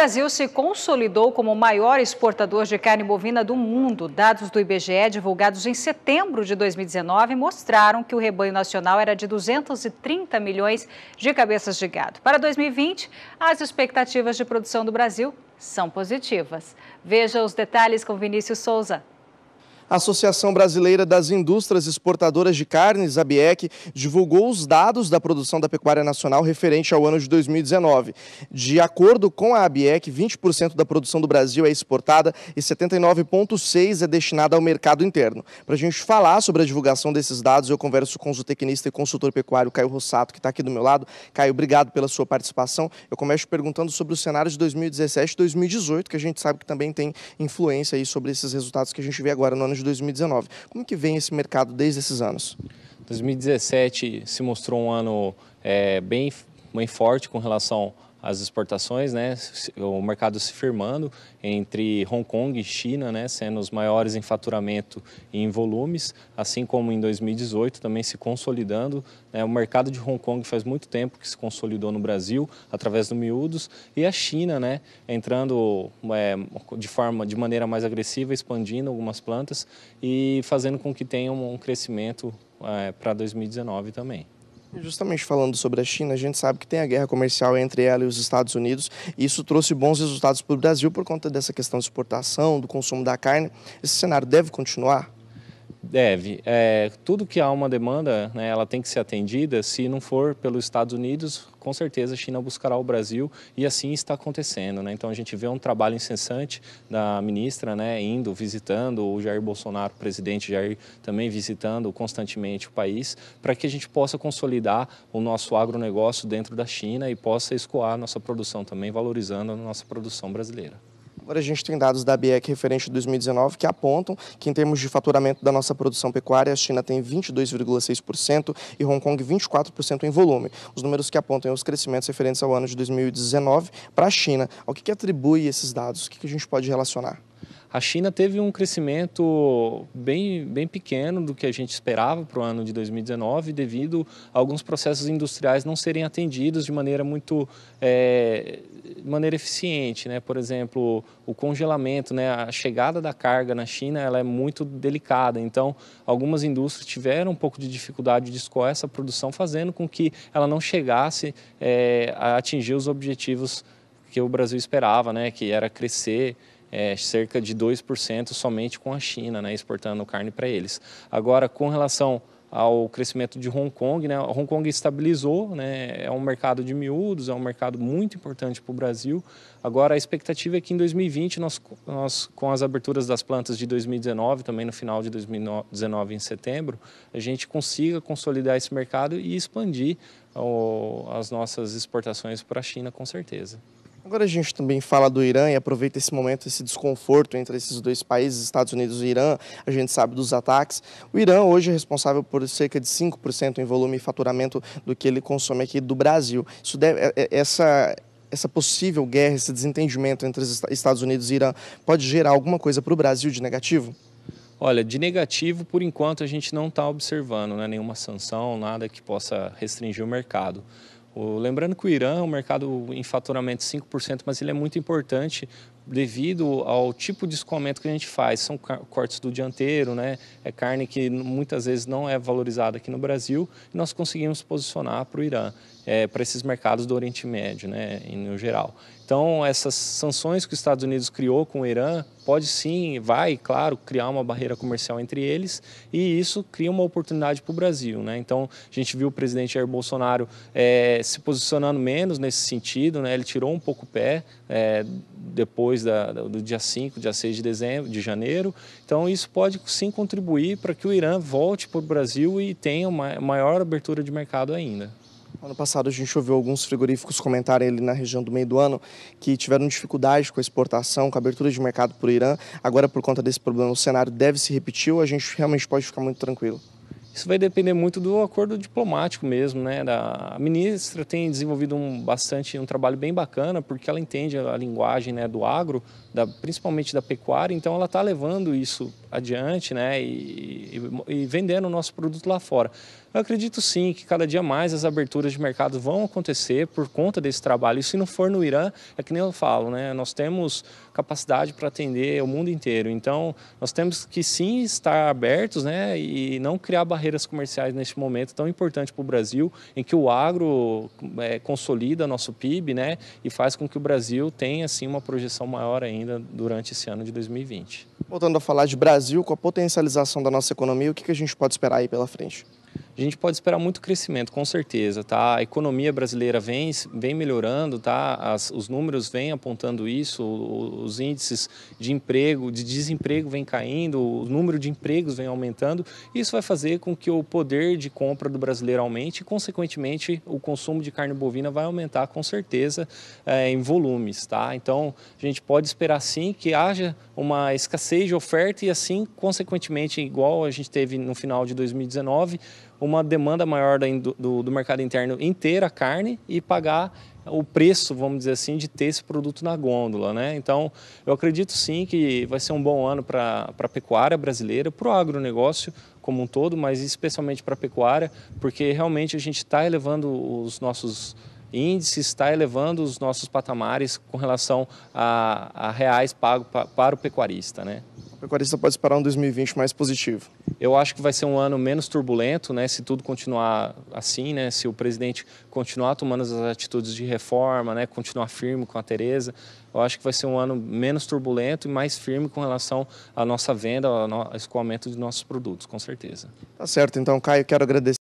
Brasil se consolidou como o maior exportador de carne bovina do mundo. Dados do IBGE, divulgados em setembro de 2019, mostraram que o rebanho nacional era de 230 milhões de cabeças de gado. Para 2020, as expectativas de produção do Brasil são positivas. Veja os detalhes com Vinícius Souza. A Associação Brasileira das Indústrias Exportadoras de Carnes, ABEC, divulgou os dados da produção da pecuária nacional referente ao ano de 2019. De acordo com a ABEC, 20% da produção do Brasil é exportada e 79,6% é destinada ao mercado interno. Para a gente falar sobre a divulgação desses dados, eu converso com o zootecnista e consultor pecuário Caio Rossato, que está aqui do meu lado. Caio, obrigado pela sua participação. Eu começo perguntando sobre o cenário de 2017 e 2018, que a gente sabe que também tem influência aí sobre esses resultados que a gente vê agora no ano de de 2019. Como que vem esse mercado desde esses anos? 2017 se mostrou um ano é, bem, bem forte com relação as exportações, né, o mercado se firmando entre Hong Kong e China, né, sendo os maiores em faturamento e em volumes, assim como em 2018 também se consolidando. Né, o mercado de Hong Kong faz muito tempo que se consolidou no Brasil através do miúdos e a China, né, entrando é, de forma, de maneira mais agressiva, expandindo algumas plantas e fazendo com que tenha um, crescimento é, para 2019 também. Justamente falando sobre a China, a gente sabe que tem a guerra comercial entre ela e os Estados Unidos. E isso trouxe bons resultados para o Brasil por conta dessa questão de exportação, do consumo da carne. Esse cenário deve continuar? Deve. É, tudo que há uma demanda, né, ela tem que ser atendida. Se não for pelos Estados Unidos, com certeza a China buscará o Brasil e assim está acontecendo. Né? Então a gente vê um trabalho incessante da ministra né, indo, visitando, o Jair Bolsonaro, o presidente Jair, também visitando constantemente o país, para que a gente possa consolidar o nosso agronegócio dentro da China e possa escoar nossa produção também, valorizando a nossa produção brasileira. Agora a gente tem dados da ABEC referente a 2019 que apontam que em termos de faturamento da nossa produção pecuária, a China tem 22,6% e Hong Kong 24% em volume. Os números que apontam os crescimentos referentes ao ano de 2019 para a China. O que, que atribui esses dados? O que, que a gente pode relacionar? A China teve um crescimento bem, bem pequeno do que a gente esperava para o ano de 2019, devido a alguns processos industriais não serem atendidos de maneira muito é, maneira eficiente. Né? Por exemplo, o congelamento, né? a chegada da carga na China ela é muito delicada. Então, algumas indústrias tiveram um pouco de dificuldade de escoar essa produção, fazendo com que ela não chegasse é, a atingir os objetivos que o Brasil esperava, né? que era crescer é, cerca de 2% somente com a China, né, exportando carne para eles. Agora, com relação ao crescimento de Hong Kong, né, Hong Kong estabilizou, né, é um mercado de miúdos, é um mercado muito importante para o Brasil. Agora, a expectativa é que em 2020, nós, nós, com as aberturas das plantas de 2019, também no final de 2019, em setembro, a gente consiga consolidar esse mercado e expandir o, as nossas exportações para a China, com certeza. Agora a gente também fala do Irã e aproveita esse momento, esse desconforto entre esses dois países, Estados Unidos e Irã. A gente sabe dos ataques. O Irã hoje é responsável por cerca de 5% em volume e faturamento do que ele consome aqui do Brasil. Isso deve, é, é, essa, essa possível guerra, esse desentendimento entre os Estados Unidos e Irã pode gerar alguma coisa para o Brasil de negativo? Olha, de negativo, por enquanto, a gente não está observando né, nenhuma sanção, nada que possa restringir o mercado lembrando que o Irã é um mercado em faturamento de 5%, mas ele é muito importante devido ao tipo de escoamento que a gente faz. São cortes do dianteiro, né? É carne que muitas vezes não é valorizada aqui no Brasil e nós conseguimos posicionar para o Irã, é, para esses mercados do Oriente Médio, né? No geral. Então, essas sanções que os Estados Unidos criou com o Irã pode sim, vai, claro, criar uma barreira comercial entre eles e isso cria uma oportunidade para o Brasil. Né? Então, a gente viu o presidente Jair Bolsonaro é, se posicionando menos nesse sentido, né? ele tirou um pouco o pé é, depois da, do dia 5, dia 6 de dezembro, de janeiro. Então isso pode sim contribuir para que o Irã volte para o Brasil e tenha uma maior abertura de mercado ainda. Ano passado a gente ouviu alguns frigoríficos comentarem ali na região do meio do ano que tiveram dificuldade com a exportação, com a abertura de mercado para o Irã. Agora, por conta desse problema, o cenário deve se repetir ou a gente realmente pode ficar muito tranquilo? Isso vai depender muito do acordo diplomático mesmo, né? a ministra tem desenvolvido um, bastante um trabalho bem bacana, porque ela entende a linguagem né, do agro, da, principalmente da pecuária, então ela está levando isso adiante né, e, e, e vendendo o nosso produto lá fora. Eu acredito sim que cada dia mais as aberturas de mercado vão acontecer por conta desse trabalho. E se não for no Irã, é que nem eu falo, né? Nós temos capacidade para atender o mundo inteiro. Então, nós temos que sim estar abertos, né? E não criar barreiras comerciais neste momento tão importante para o Brasil, em que o agro é, consolida nosso PIB, né? E faz com que o Brasil tenha assim uma projeção maior ainda durante esse ano de 2020. Voltando a falar de Brasil, com a potencialização da nossa economia, o que a gente pode esperar aí pela frente? a gente pode esperar muito crescimento, com certeza, tá? A economia brasileira vem, vem melhorando, tá? As, os números vêm apontando isso, os índices de emprego, de desemprego vem caindo, o número de empregos vem aumentando. Isso vai fazer com que o poder de compra do brasileiro aumente e, consequentemente, o consumo de carne bovina vai aumentar, com certeza, é, em volumes, tá? Então, a gente pode esperar, sim, que haja uma escassez de oferta e, assim, consequentemente, igual a gente teve no final de 2019, uma demanda maior do, do, do mercado interno inteira a carne e pagar o preço, vamos dizer assim, de ter esse produto na gôndola. Né? Então, eu acredito sim que vai ser um bom ano para a pecuária brasileira, para o agronegócio como um todo, mas especialmente para a pecuária, porque realmente a gente está elevando os nossos índices, está elevando os nossos patamares com relação a, a reais pago pa, para o pecuarista. Né? pecuarista pode esperar um 2020 mais positivo? Eu acho que vai ser um ano menos turbulento, né? Se tudo continuar assim, né? Se o presidente continuar tomando as atitudes de reforma, né? Continuar firme com a Tereza, eu acho que vai ser um ano menos turbulento e mais firme com relação à nossa venda, ao escoamento de nossos produtos, com certeza. Tá certo. Então, Caio, quero agradecer.